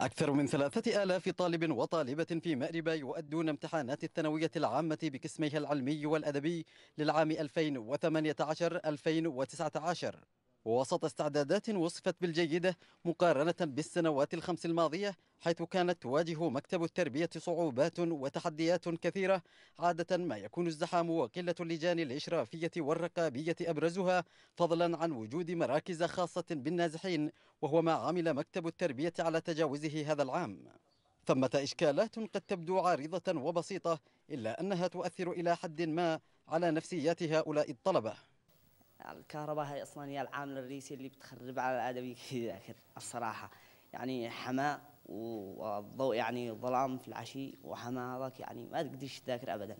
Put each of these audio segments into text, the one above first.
أكثر من ثلاثة آلاف طالب وطالبة في مأرب يؤدون امتحانات الثانوية العامة بقسميها العلمي والأدبي للعام 2018-2019 ووسط استعدادات وصفت بالجيدة مقارنة بالسنوات الخمس الماضية حيث كانت تواجه مكتب التربية صعوبات وتحديات كثيرة عادة ما يكون الزحام وقلة اللجان الإشرافية والرقابية أبرزها فضلا عن وجود مراكز خاصة بالنازحين وهو ما عمل مكتب التربية على تجاوزه هذا العام ثمة إشكالات قد تبدو عارضة وبسيطة إلا أنها تؤثر إلى حد ما على نفسيات هؤلاء الطلبة الكهرباء هي اصلا هي العامل الرئيسي اللي بتخرب على الادمي كثير الصراحه يعني حماء والضوء يعني ظلام في العشي وحماء هذاك يعني ما تقدرش تذاكر ابدا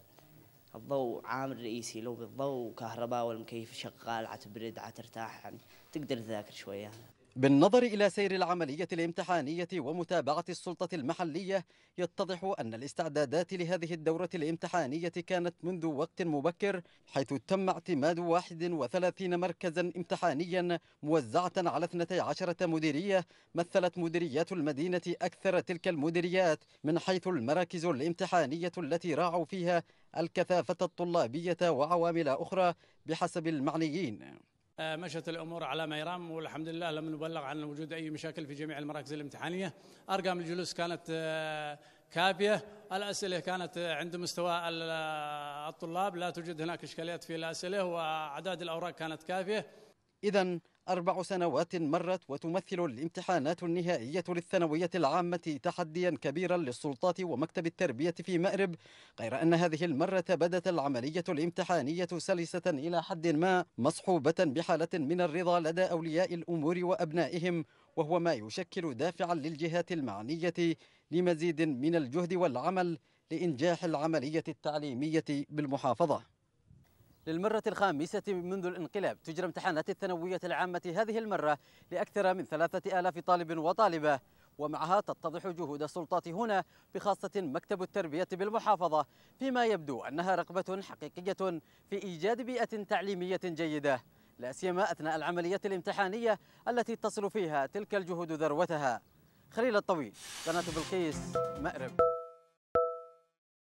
الضوء عامل رئيسي لو بالضوء وكهرباء والمكيف شغال عتبرد عترتاح يعني تقدر تذاكر شويه بالنظر إلى سير العملية الامتحانية ومتابعة السلطة المحلية يتضح أن الاستعدادات لهذه الدورة الامتحانية كانت منذ وقت مبكر حيث تم اعتماد 31 مركزا امتحانيا موزعة على 12 مديرية مثلت مديريات المدينة أكثر تلك المديريات من حيث المراكز الامتحانية التي راعوا فيها الكثافة الطلابية وعوامل أخرى بحسب المعنيين آه، مشت الامور على ما يرام والحمد لله لم نبلغ عن وجود اي مشاكل في جميع المراكز الامتحانيه ارقام الجلوس كانت آه، كافيه الاسئله كانت آه، عند مستوى الطلاب لا توجد هناك اشكاليات في الاسئله واعداد الاوراق كانت كافيه اذا أربع سنوات مرت وتمثل الامتحانات النهائية للثانوية العامة تحديا كبيرا للسلطات ومكتب التربية في مأرب غير أن هذه المرة بدت العملية الامتحانية سلسة إلى حد ما مصحوبة بحالة من الرضا لدى أولياء الأمور وأبنائهم وهو ما يشكل دافعا للجهات المعنية لمزيد من الجهد والعمل لإنجاح العملية التعليمية بالمحافظة للمرة الخامسة منذ الانقلاب تجرى امتحانات الثانوية العامة هذه المرة لأكثر من ثلاثة آلاف طالب وطالبة ومعها تتضح جهود السلطات هنا بخاصة مكتب التربية بالمحافظة فيما يبدو أنها رغبة حقيقية في إيجاد بيئة تعليمية جيدة لا سيما أثناء العملية الامتحانية التي تصل فيها تلك الجهود ذروتها خليل الطويل قناة بلقيس مأرب